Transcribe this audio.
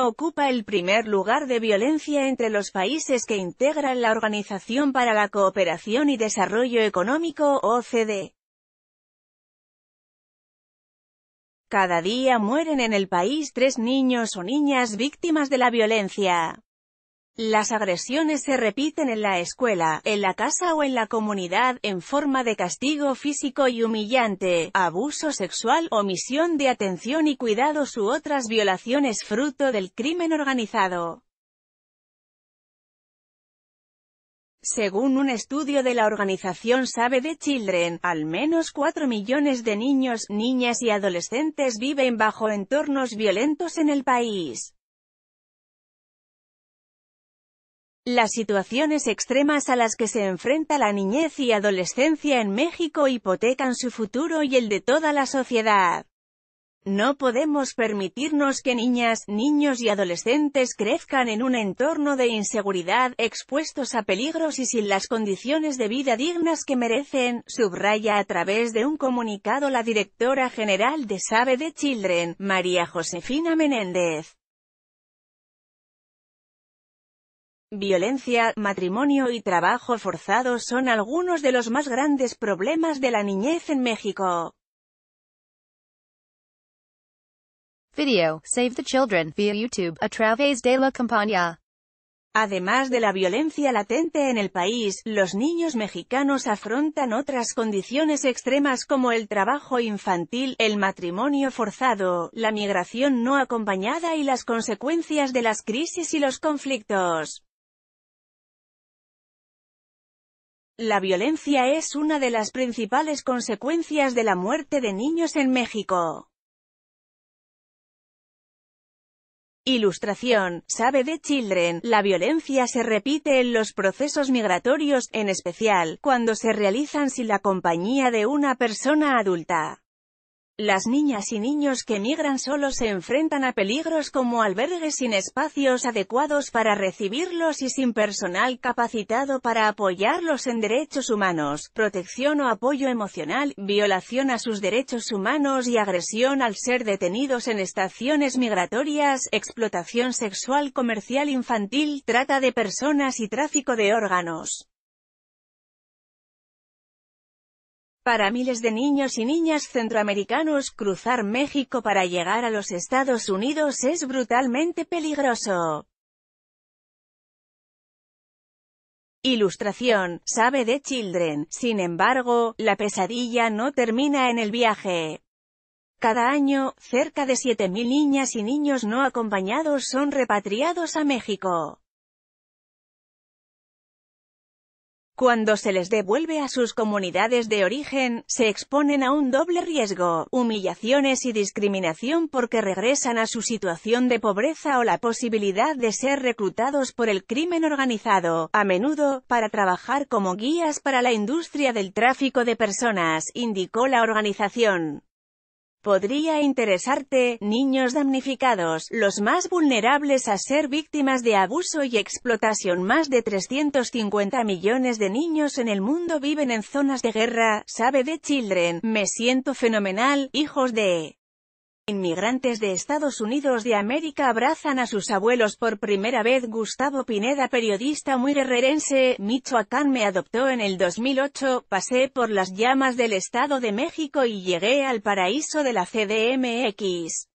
ocupa el primer lugar de violencia entre los países que integran la Organización para la Cooperación y Desarrollo Económico, OCDE. Cada día mueren en el país tres niños o niñas víctimas de la violencia. Las agresiones se repiten en la escuela, en la casa o en la comunidad, en forma de castigo físico y humillante, abuso sexual, omisión de atención y cuidados u otras violaciones fruto del crimen organizado. Según un estudio de la organización Save the Children, al menos 4 millones de niños, niñas y adolescentes viven bajo entornos violentos en el país. Las situaciones extremas a las que se enfrenta la niñez y adolescencia en México hipotecan su futuro y el de toda la sociedad. No podemos permitirnos que niñas, niños y adolescentes crezcan en un entorno de inseguridad, expuestos a peligros y sin las condiciones de vida dignas que merecen, subraya a través de un comunicado la directora general de Save the Children, María Josefina Menéndez. Violencia, matrimonio y trabajo forzado son algunos de los más grandes problemas de la niñez en México. Video, Save the Children, via YouTube, a través de la campaña. Además de la violencia latente en el país, los niños mexicanos afrontan otras condiciones extremas como el trabajo infantil, el matrimonio forzado, la migración no acompañada y las consecuencias de las crisis y los conflictos. La violencia es una de las principales consecuencias de la muerte de niños en México. Ilustración, sabe de Children, la violencia se repite en los procesos migratorios, en especial, cuando se realizan sin la compañía de una persona adulta. Las niñas y niños que migran solo se enfrentan a peligros como albergues sin espacios adecuados para recibirlos y sin personal capacitado para apoyarlos en derechos humanos, protección o apoyo emocional, violación a sus derechos humanos y agresión al ser detenidos en estaciones migratorias, explotación sexual comercial infantil, trata de personas y tráfico de órganos. Para miles de niños y niñas centroamericanos, cruzar México para llegar a los Estados Unidos es brutalmente peligroso. Ilustración, sabe de Children. Sin embargo, la pesadilla no termina en el viaje. Cada año, cerca de 7.000 niñas y niños no acompañados son repatriados a México. Cuando se les devuelve a sus comunidades de origen, se exponen a un doble riesgo, humillaciones y discriminación porque regresan a su situación de pobreza o la posibilidad de ser reclutados por el crimen organizado, a menudo, para trabajar como guías para la industria del tráfico de personas, indicó la organización. Podría interesarte, niños damnificados, los más vulnerables a ser víctimas de abuso y explotación. Más de 350 millones de niños en el mundo viven en zonas de guerra, sabe de Children, me siento fenomenal, hijos de... Inmigrantes de Estados Unidos de América abrazan a sus abuelos por primera vez Gustavo Pineda periodista muy guerrerense, Michoacán me adoptó en el 2008, pasé por las llamas del Estado de México y llegué al paraíso de la CDMX.